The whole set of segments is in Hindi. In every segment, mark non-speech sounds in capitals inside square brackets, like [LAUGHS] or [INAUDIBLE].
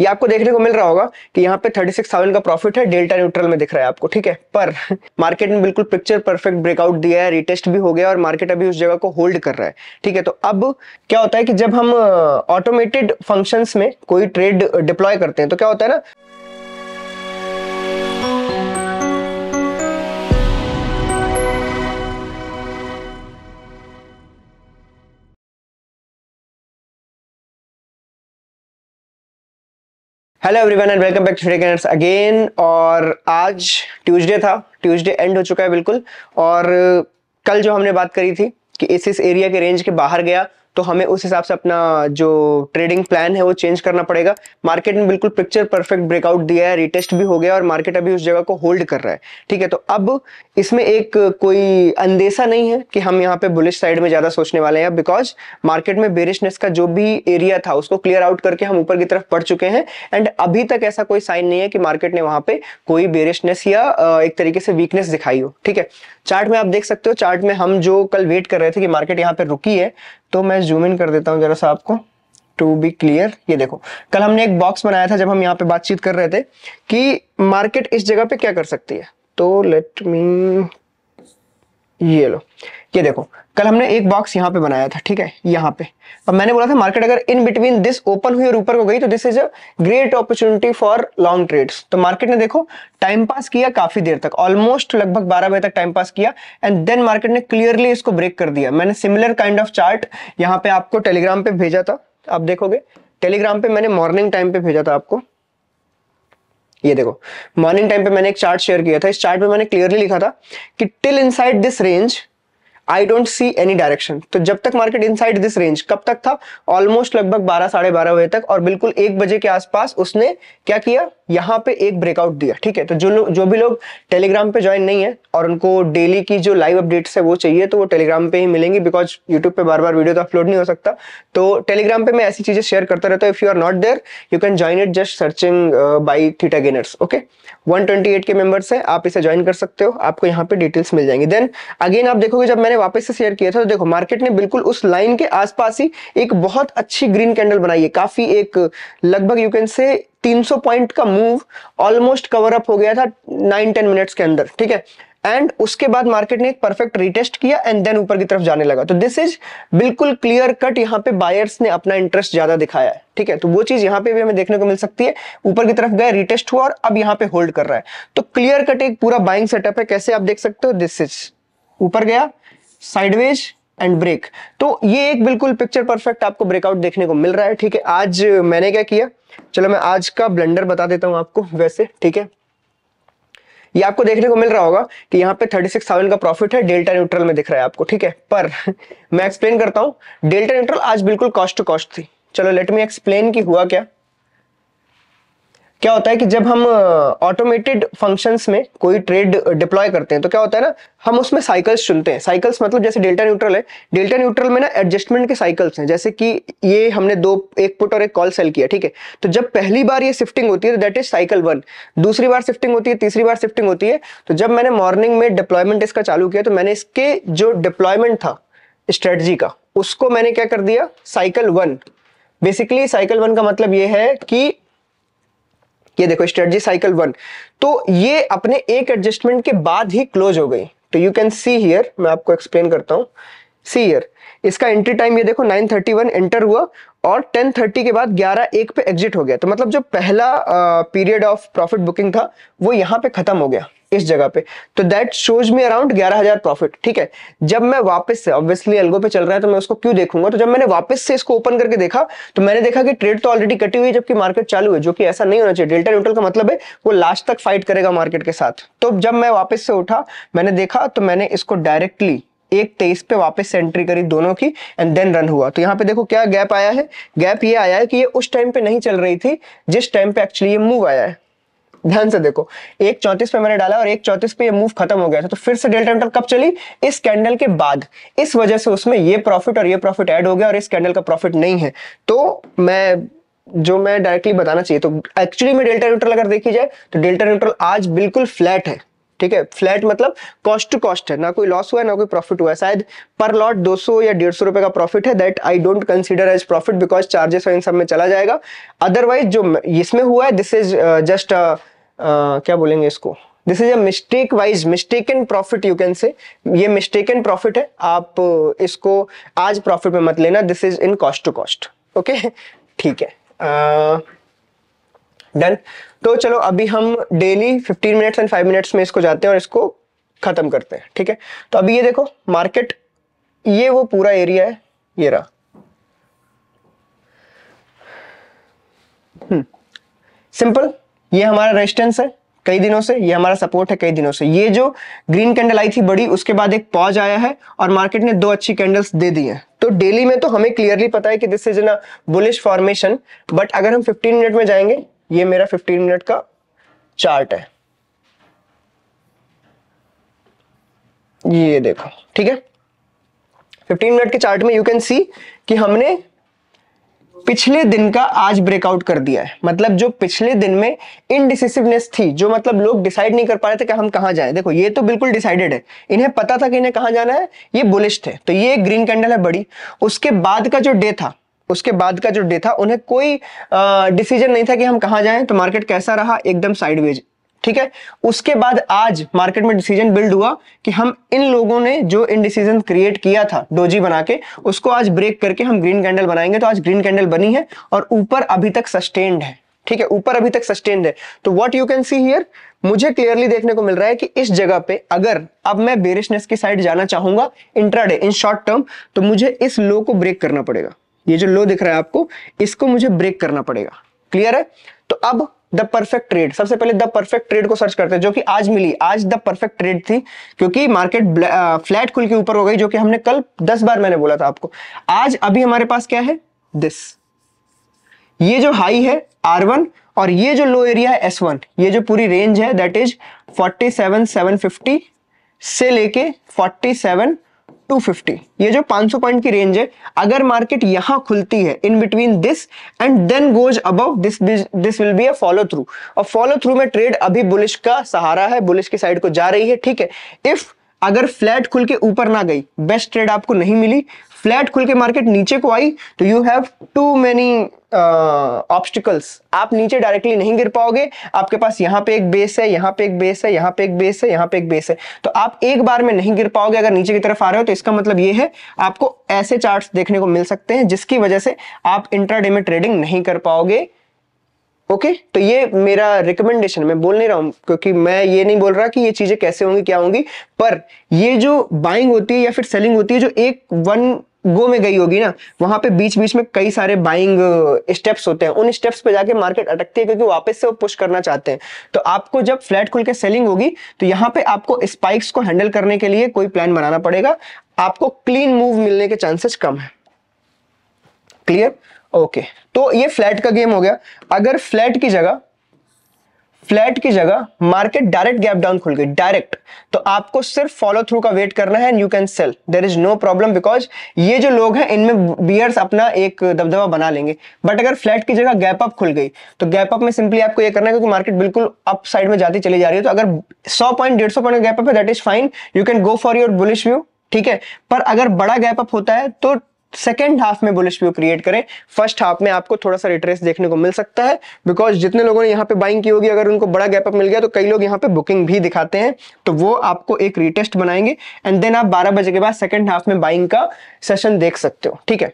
ये आपको देखने को मिल रहा होगा कि यहाँ पे 36,000 का प्रॉफिट है डेल्टा न्यूट्रल में दिख रहा है आपको ठीक है पर [LAUGHS] मार्केट ने बिल्कुल पिक्चर परफेक्ट ब्रेकआउट दिया है रिटेस्ट भी हो गया और मार्केट अभी उस जगह को होल्ड कर रहा है ठीक है तो अब क्या होता है कि जब हम ऑटोमेटेड फंक्शंस में कोई ट्रेड डिप्लॉय करते हैं तो क्या होता है ना hello everyone and welcome back to fragnets again और आज ट्यूसडे था ट्यूसडे एंड हो चुका है बिल्कुल और कल जो हमने बात करी थी कि इस इस एरिया के रेंज के बाहर गया तो हमें उस हिसाब से अपना जो ट्रेडिंग प्लान है वो चेंज करना पड़ेगा मार्केट ने बिल्कुल पिक्चर परफेक्ट ब्रेकआउट दिया है रिटेस्ट भी हो गया और मार्केट अभी उस जगह को होल्ड कर रहा है ठीक है तो अब इसमें एक कोई अंदेशा नहीं है कि हम यहाँ पे बुलिश साइड में ज़्यादा सोचने वाले हैं बिकॉज मार्केट में बेरिशनेस का जो भी एरिया था उसको क्लियर आउट करके हम ऊपर की तरफ पड़ चुके हैं एंड अभी तक ऐसा कोई साइन नहीं है कि मार्केट ने वहां पर कोई बेरिशनेस या एक तरीके से वीकनेस दिखाई हो ठीक है चार्ट में आप देख सकते हो चार्ट में हम जो कल वेट कर रहे थे कि मार्केट यहाँ पे रुकी है तो मैं जूम इन कर देता हूँ जरा सा आपको टू बी क्लियर ये देखो कल हमने एक बॉक्स बनाया था जब हम यहाँ पे बातचीत कर रहे थे कि मार्केट इस जगह पे क्या कर सकती है तो लेट मी ये लो ये देखो कल हमने एक बॉक्स यहाँ पे बनाया था ठीक है यहाँ पे अब मैंने बोला था मार्केट अगर इन बिटवीन दिस ओपन हुई और ऊपर को गई तो this is a great opportunity for long trades तो मार्केट ने देखो टाइम पास किया काफी देर तक ऑलमोस्ट लगभग 12 बजे तक टाइम पास किया एंड देन मार्केट ने क्लियरली इसको ब्रेक कर दिया मैंने सिमिलर काइंड ऑफ चार्ट यहाँ पे आपको टेलीग्राम पे भेजा था आप देखोगे टेलीग्राम पे मैंने मॉर्निंग टाइम पे भेजा था आपको ये देखो मॉर्निंग टाइम पे मैंने एक चार्ट शेयर किया था इस चार्ट में मैंने क्लियरली लिखा था कि till inside this range I don't see any direction तो जब तक market inside this range कब तक था ऑलमोस्ट लगभग बारह साढ़े बारह बजे तक और बिल्कुल एक बजे के आसपास उसने क्या किया यहाँ पे एक ब्रेकआउट दिया ठीक है तो जो लोग जो भी लोग टेलीग्राम पे ज्वाइन नहीं है और उनको डेली की जो लाइव अपडेट्स है वो चाहिए तो वो टेलीग्राम पे ही मिलेंगी बिकॉज यूट्यूब पे बार बार वीडियो तो अपलोड नहीं हो सकता तो टेलीग्राम पे मैं ऐसी चीजें शेयर करता रहता हूँ if you are not there you can join it just searching by Theta Gainers okay one K members है आप इसे ज्वाइन कर सकते हो आपको यहाँ पे डिटेल्स मिल जाएंगे देन अगेन आप देखोगे जब मैंने वापस से शेयर किया था तो देखो मार्केट ने बिल्कुल उस लाइन के आसपास ही एक बहुत अच्छी ग्रीन कैंडल बनाई है काफी एक लगभग यू कैन से 300 पॉइंट का मूव ऑलमोस्ट कवर अप हो गया था 9-10 मिनट्स के अंदर ठीक है एंड उसके बाद मार्केट ने एक परफेक्ट रिटेस्ट किया एंड देन ऊपर की तरफ जाने लगा तो दिस इज बिल्कुल क्लियर कट यहाँ पे बायर्स ने अपना इंटरेस्ट ज्यादा दिखाया है ठीक है तो वो चीज यहाँ पे भी हमें देखने को मिल सकती है ऊपर की तरफ गए रिटेस्ट हुआ और अब यहाँ पे होल्ड कर रहा है तो क्लियर कट एक पूरा बाइंग सेटअप है कैसे आप देख सकते हो दिस इज ऊपर गया साइडवेज एंड ब्रेक तो ये एक बिल्कुल पिक्चर परफेक्ट आपको ब्रेकआउट देखने को मिल रहा है ठीक है आज मैंने क्या किया चलो मैं आज का ब्लेंडर बता देता हूं आपको वैसे ठीक है ये आपको देखने को मिल रहा होगा कि यहाँ पे 36,000 का प्रॉफिट है डेल्टा न्यूट्रल में दिख रहा है आपको ठीक है पर [LAUGHS] मैं एक्सप्लेन करता हूँ डेल्टा न्यूट्रल आज बिल्कुल कॉस्ट टू कॉस्ट थी चलो लेट मी एक्सप्लेन कि हुआ क्या क्या होता है कि जब हम ऑटोमेटेड फंक्शंस में कोई ट्रेड डिप्लॉय करते हैं तो क्या होता है ना हम उसमें साइकिल्स चुनते हैं साइकिल्स मतलब जैसे डेल्टा न्यूट्रल है डेल्टा न्यूट्रल में ना एडजस्टमेंट के साइकिल्स हैं जैसे कि ये हमने दो एक पुट और एक कॉल सेल किया ठीक है तो जब पहली बार ये शिफ्टिंग होती है तो दैट इज साइकिल वन दूसरी बार शिफ्टिंग होती है तीसरी बार शिफ्टिंग होती है तो जब मैंने मॉर्निंग में डिप्लॉयमेंट इसका चालू किया तो मैंने इसके जो डिप्लॉयमेंट था स्ट्रेटजी का उसको मैंने क्या कर दिया cycle one basically cycle one का मतलब ये है कि ये देखो स्ट्रेटजी साइकिल वन तो ये अपने एक एडजस्टमेंट के बाद ही क्लोज हो गई तो यू कैन सी हियर मैं आपको एक्सप्लेन करता हूँ सी हियर इसका एंट्री टाइम ये देखो 9:31 एंटर हुआ और 10:30 के बाद 11 एक पे एग्जिट हो गया तो मतलब जो पहला पीरियड ऑफ प्रॉफिट बुकिंग था वो यहाँ पे खत्म हो गया इस जगह पे तो दैट शोज मी अराउंड ग्यारह हजार प्रॉफिट ठीक है जब मैं वापस से ऑब्वियसली एल्गो पे चल रहा है तो मैं उसको क्यों देखूंगा तो जब मैंने वापस से इसको ओपन करके देखा तो मैंने देखा कि ट्रेड तो ऑलरेडी कटी हुई है जबकि मार्केट चालू है जो कि ऐसा नहीं होना चाहिए डेल्टा न्यूट्रल का मतलब है वो लास्ट तक फाइट करेगा मार्केट के साथ तो जब मैं वापस से उठा मैंने देखा तो मैंने इसको डायरेक्टली एक तेईस पे वापस एंट्री करी दोनों की एंड देन रन हुआ तो यहाँ पे देखो क्या गैप आया है गैप ये आया है कि ये उस टाइम पे नहीं चल रही थी जिस टाइम पे एक्चुअली ये मूव आया है ध्यान से देखो एक चौतीस पे मैंने डाला और एक चौतीस पे ये मूव खत्म हो गया था तो फिर से डेल्टा इंटर कब चली इस कैंडल के बाद इस वजह से उसमें ये प्रॉफिट और ये प्रॉफिट ऐड हो गया और इस कैंडल का प्रॉफिट नहीं है तो मैं जो मैं डायरेक्टली बताना चाहिए तो एक्चुअली में डेल्टा न्यूट्रल अगर देखी जाए तो डेल्टा न्यूट्रल आज बिल्कुल फ्लैट है ठीक है फ्लैट मतलब कॉस्ट टू कॉस्ट है ना कोई लॉस हुआ है ना कोई प्रॉफिट हुआ है शायद पर लॉट 200 या डेढ़ सौ रुपए का प्रॉफिट है that I don't consider as profit because charges इन सब में चला जाएगा अदरवाइज जो इसमें हुआ है दिस इज जस्ट क्या बोलेंगे इसको this is a mistake wise mistake in profit you can say ये मिस्टेक इन प्रॉफिट है आप इसको आज प्रॉफिट में मत लेना this is in cost to cost okay ठीक है डन uh, तो चलो अभी हम डेली 15 मिनट्स एंड 5 मिनट्स में इसको जाते हैं और इसको खत्म करते हैं ठीक है तो अभी ये देखो मार्केट ये वो पूरा एरिया है ये रहा सिंपल हम्म। ये हमारा रेजिस्टेंस है कई दिनों से ये हमारा सपोर्ट है कई दिनों से ये जो ग्रीन कैंडल आई थी बड़ी उसके बाद एक पॉज आया है और मार्केट ने दो अच्छी कैंडल्स दे दी हैं तो डेली में तो हमें क्लियरली पता है कि दिस इज ना बुलिश फॉर्मेशन बट अगर हम 15 मिनट में जाएंगे ये मेरा 15 मिनट का चार्ट है ये देखो ठीक है 15 मिनट के चार्ट में यू कैन सी कि हमने पिछले दिन का आज ब्रेकआउट कर दिया है मतलब जो पिछले दिन में इनडिसिसिवनेस थी जो मतलब लोग डिसाइड नहीं कर पा रहे थे कि हम कहां जाएं देखो ये तो बिल्कुल डिसाइडेड है इन्हें पता था कि इन्हें कहां जाना है ये बुलिश थे तो ये ग्रीन कैंडल है बड़ी उसके बाद का जो डे था उसके बाद का जो डे था उन्हें कोई डिसीजन नहीं था कि हम कहां जाएं तो मार्केट कैसा रहा एकदम साइडवेज ठीक है उसके बाद आज मार्केट में डिसीजन बिल्ड हुआ कि हम इन लोगों ने जो इनडिसीजन क्रिएट किया था डोजी बना के उसको आज ब्रेक करके हम ग्रीन कैंडल बनाएंगे तो आज ग्रीन कैंडल बनी है और ऊपर अभी तक सस्टेन्ड है ठीक है ऊपर अभी तक सस्टेन्ड है तो what you can see here मुझे क्लियरली देखने को मिल रहा है कि इस जगह पे अगर अब मैं बेरिशनेस की साइड जाना चाहूंगा इंट्राडे इन शॉर्ट टर्म तो मुझे इस लो को ब्रेक करना पड़ेगा ये जो लो दिख रहा है आपको इसको मुझे ब्रेक करना पड़ेगा क्लियर है तो अब द परफेक्ट ट्रेड सबसे पहले द परफेक्ट ट्रेड को सर्च करते हैं जो कि आज मिली आज द परफेक्ट ट्रेड थी क्योंकि मार्केट फ्लैट खुल के ऊपर हो गई जो कि हमने कल दस बार मैंने बोला था आपको आज अभी हमारे पास क्या है दिस ये जो हाई है आर वन और ये जो लो एरिया है एस वन ये जो पूरी रेंज है that is forty seven seven fifty से लेके फोर्टी सेवन 250 ये जो 500 पॉइंट की रेंज है अगर मार्केट यहां खुलती है in between this and then goes अब this this will be a follow through और फॉलो थ्रू में ट्रेड अभी बुलिश का सहारा है बुलिश की साइड को जा रही है ठीक है इफ अगर फ्लैट खुल के ऊपर ना गई बेस्ट ट्रेड आपको नहीं मिली फ्लैट खुल के मार्केट नीचे को आई तो you have too many obstacles आप नीचे डायरेक्टली नहीं गिर पाओगे आपके पास यहाँ पे एक बेस है यहाँ पे एक बेस है यहाँ पे एक बेस है यहाँ पे एक बेस है तो आप एक बार में नहीं गिर पाओगे अगर नीचे की तरफ आ रहे हो तो इसका मतलब ये है आपको ऐसे चार्ट देखने को मिल सकते हैं जिसकी वजह से आप इंट्राडे में ट्रेडिंग नहीं कर पाओगे ओके okay, तो ये मेरा रिकमेंडेशन मैं बोल नहीं रहा हूँ क्योंकि मैं ये नहीं बोल रहा कि ये चीजें कैसे होंगी क्या होंगी पर ये जो बाइंग होती है या फिर सेलिंग होती है जो एक वन गो में गई होगी ना वहां पे बीच बीच में कई सारे बाइंग स्टेप्स uh, होते हैं उन स्टेप्स पे जाके मार्केट अटकती है क्योंकि वापस से वो पुश करना चाहते हैं तो आपको जब फ्लैट खुल के सेलिंग होगी तो यहाँ पे आपको स्पाइक्स को हैंडल करने के लिए कोई प्लान बनाना पड़ेगा आपको क्लीन मूव मिलने के चांसेस कम है क्लियर ओके तो ये फ्लैट का गेम हो गया अगर फ्लैट की जगह फ्लैट की जगह मार्केट डायरेक्ट गैप डाउन खुल गई डायरेक्ट तो आपको सिर्फ फॉलो थ्रू का वेट करना है and you can sell there is no problem because ये जो लोग हैं इनमें बियर्स अपना एक दबदबा बना लेंगे बट अगर फ्लैट की जगह गैप अप खुल गई तो गैप अप में सिंपली आपको ये करना है क्योंकि मार्केट बिल्कुल अप साइड में जाती चली जा रही है तो अगर सौ पॉइंट डेढ़ पॉइंट का गैप अप है that is fine you can go for your bullish view ठीक है पर अगर बड़ा गैप अप होता है तो सेकेंड हाफ में बुलिश व्यू क्रिएट करें फर्स्ट हाफ में आपको थोड़ा सा रिट्रेस देखने को मिल सकता है बिकॉज जितने लोगों ने यहाँ पे बाइंग की होगी अगर उनको बड़ा गैप अप मिल गया तो कई लोग यहाँ पे बुकिंग भी दिखाते हैं तो वो आपको एक रिटेस्ट बनाएंगे एंड देन आप बारह बजे के बाद सेकेंड हाफ में बाइंग का सेशन देख सकते हो ठीक है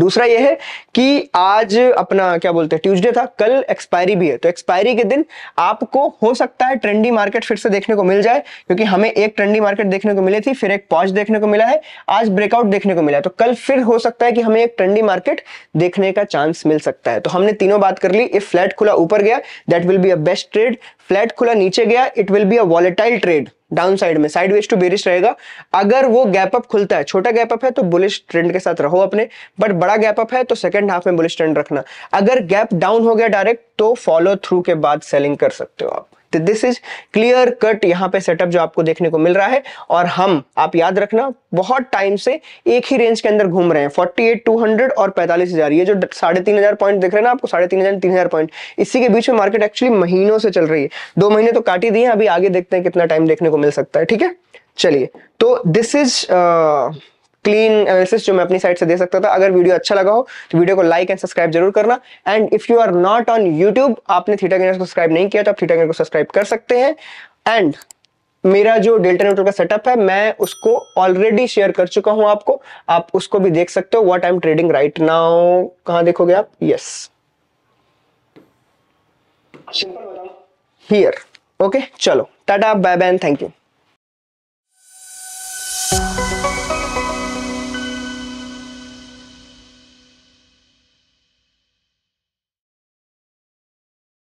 दूसरा यह है कि आज अपना क्या बोलते हैं ट्यूजडे था कल एक्सपायरी भी है तो एक्सपायरी के दिन आपको हो सकता है ट्रेंडी मार्केट फिर से देखने को मिल जाए क्योंकि हमें एक ट्रेंडी मार्केट देखने को मिली थी फिर एक पॉज देखने को मिला है आज ब्रेकआउट देखने को मिला है तो कल फिर हो सकता है कि हमें एक ट्रेंडी मार्केट देखने का चांस मिल सकता है तो हमने तीनों बात कर ली इफ फ्लैट खुला ऊपर गया that will be a best trade flat खुला नीचे गया it will be a volatile trade downside में साइडवेज टू बेरिश रहेगा अगर वो गैप अप खुलता है छोटा गैप अप है तो बुलिश ट्रेंड के साथ रहो अपने बट बड़ा गैप अप है तो सेकंड हाफ में बुलिश ट्रेंड रखना अगर गैप डाउन हो गया डायरेक्ट तो फॉलो थ्रू के बाद सेलिंग कर सकते हो आप तो दिस इज क्लियर कट यहाँ पे सेटअप जो आपको देखने को मिल रहा है और हम आप याद रखना बहुत टाइम से एक ही रेंज के अंदर घूम रहे हैं फोर्टी एट टू हंड्रेड और पैंतालीस हजार ये जो साढ़े तीन हजार पॉइंट देख रहे हैं ना आपको साढ़े तीन हजार तीन हजार पॉइंट इसी के बीच में मार्केट एक्चुअली महीनों से चल रही है दो महीने तो काटी दिए अभी आगे देखते हैं कितना टाइम देखने को मिल सकता है ठीक है चलिए तो दिस इज क्लीन एनालिसिस जो मैं अपनी साइड से दे सकता था अगर वीडियो अच्छा लगा हो तो वीडियो को लाइक एंड सब्सक्राइब जरूर करना and if you are not on YouTube आपने थीटा गेनर सब्सक्राइब नहीं किया तो आप थीटा गेनर को सब्सक्राइब कर सकते हैं एंड मेरा जो डेल्टा न्यूट्रल का सेटअप है मैं उसको ऑलरेडी शेयर कर चुका हूं आपको आप उसको भी देख सकते हो what I am trading right now कहा देखोगे आप यस हियर ओके चलो tata bye bye thank you